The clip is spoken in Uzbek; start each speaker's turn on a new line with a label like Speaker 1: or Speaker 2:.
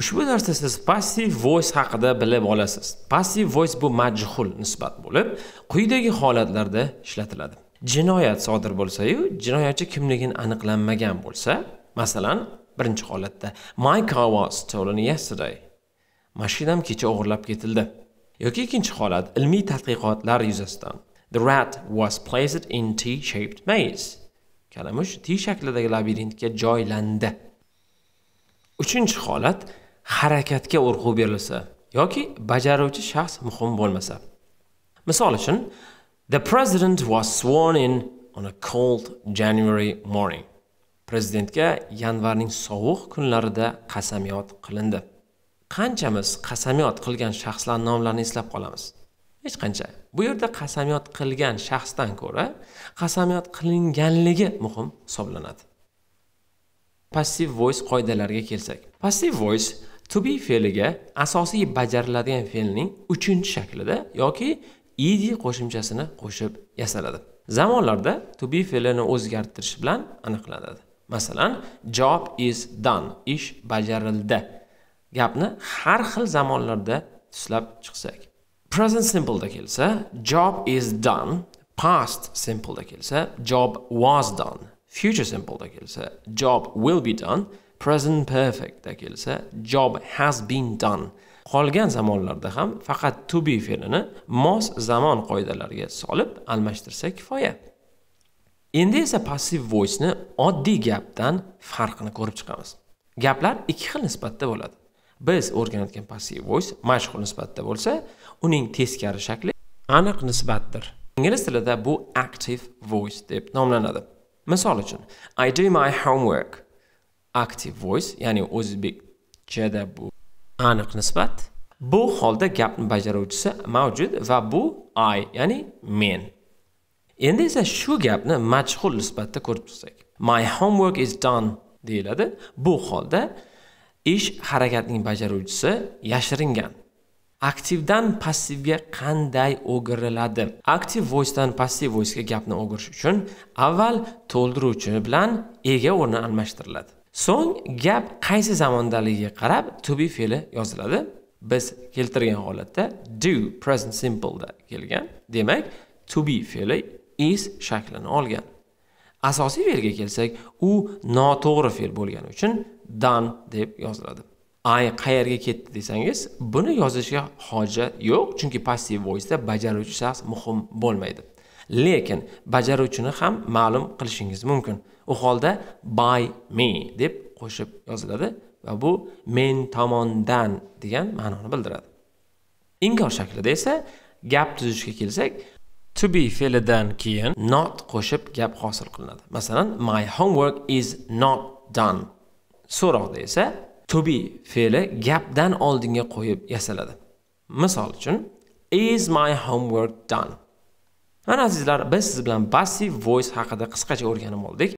Speaker 1: ushbu narsa siz passiv voice haqida bilib olasiz passiv voice bu majhul nisbat bo'lib quyidagi holatlarda ishlatiladi jinoyat sodir bo'lsayu jinoyatchi kimligini aniqlanmagan bo'lsa masalan birinchi holatda my car was stolen yesterday mashinam kecha o'g'irlab ketildi yoki ikkinchi holat ilmiy tadqiqotlar yuzasidan the rat was placed in t-shaped maze kalamush t shaklidagi labirintga joylandi uchinchi holat harakatga urg'u berilsa yoki bajaruvchi shaxs muhim bo'lmasa misol uchun the president was sworn in on a cold january morning prezidentga yanvarning sovuq kunlarida qasamyod qilindi qanchamiz qasamyod qilgan shaxslar nomlarini eslab qolamiz hech qancha bu yerda qasamyod qilgan shaxsdan ko'ra qasamyod qilinganligi muhim hisoblanadi passiv voice qoidalariga kelsak passiv voice to be fe'liga asosiy bajariladigan fe'lning uchinchi shaklida yoki ed qo'shimchasini qo'shib yasaladi zamonlarda to be fe'lini o'zgartirish bilan aniqlanadi masalan job is done ish bajarildi gapni har xil zamonlarda tuslab chiqsak present simpleda kelsa job is done past simpleda kelsa job was done future simple da kelsa job will be done present perfect da kelsa job has been done qolgan zamonlarda ham faqat to be fe'lini mos zamon qoidalariga solib almashtirsa kifoya endi esa passiv voice ni oddiy gapdan farqini ko'rib chiqamiz gaplar ikki xil nisbatda bo'ladi biz o'rganayotgan passiv voice mashhur nisbatda bo'lsa uning teskari shakli aniq nisbatdir ingliz tilida bu active voice deb nomlanadi misol uchun i do my homework active voice ya'ni o'zbekchada bu aniq nisbat bu holda gapni bajaruvchisi mavjud va bu i ya'ni men endi esa shu gapni majhul nisbatda ko'rib tursak my homework is done deyiladi bu holda ish harakatning bajaruvchisi yashiringan aktivdan passivga qanday o'giriladi aktiv voicedan passiv voicega gapni o'girish uchun avval to'ldiruvchi bilan ega o'rni almashtiriladi so'ng gap qaysi zamondaligiga qarab to be fe'li yoziladi biz keltirgan holatda do present simpleda kelgan demak to be fe'li is shaklini olgan asosiy fe'lga kelsak u noto'g'ri fe'l bo'lgani uchun done deb yoziladi ay qayerga ketdi desangiz buni yozishga hojat yo'q chunki passiv voicda bajaruvchi shaxs muhim bo'lmaydi lekin bajaruvchini ham ma'lum qilishingiz mumkin u holda by me deb qo'shib yoziladi va bu men tomondan degan ma'noni bildiradi inkor shaklida esa gap tuzishga kelsak to be fe'lidan keyin not qo'shib gap hosil qilinadi masalan my homework is not done so'roqda esa to be fe'li gapdan oldinga qo'yib yasaladi misol uchun is my homework done mana azizlar biz siz bilan passive voice haqida qisqacha o'rganib oldik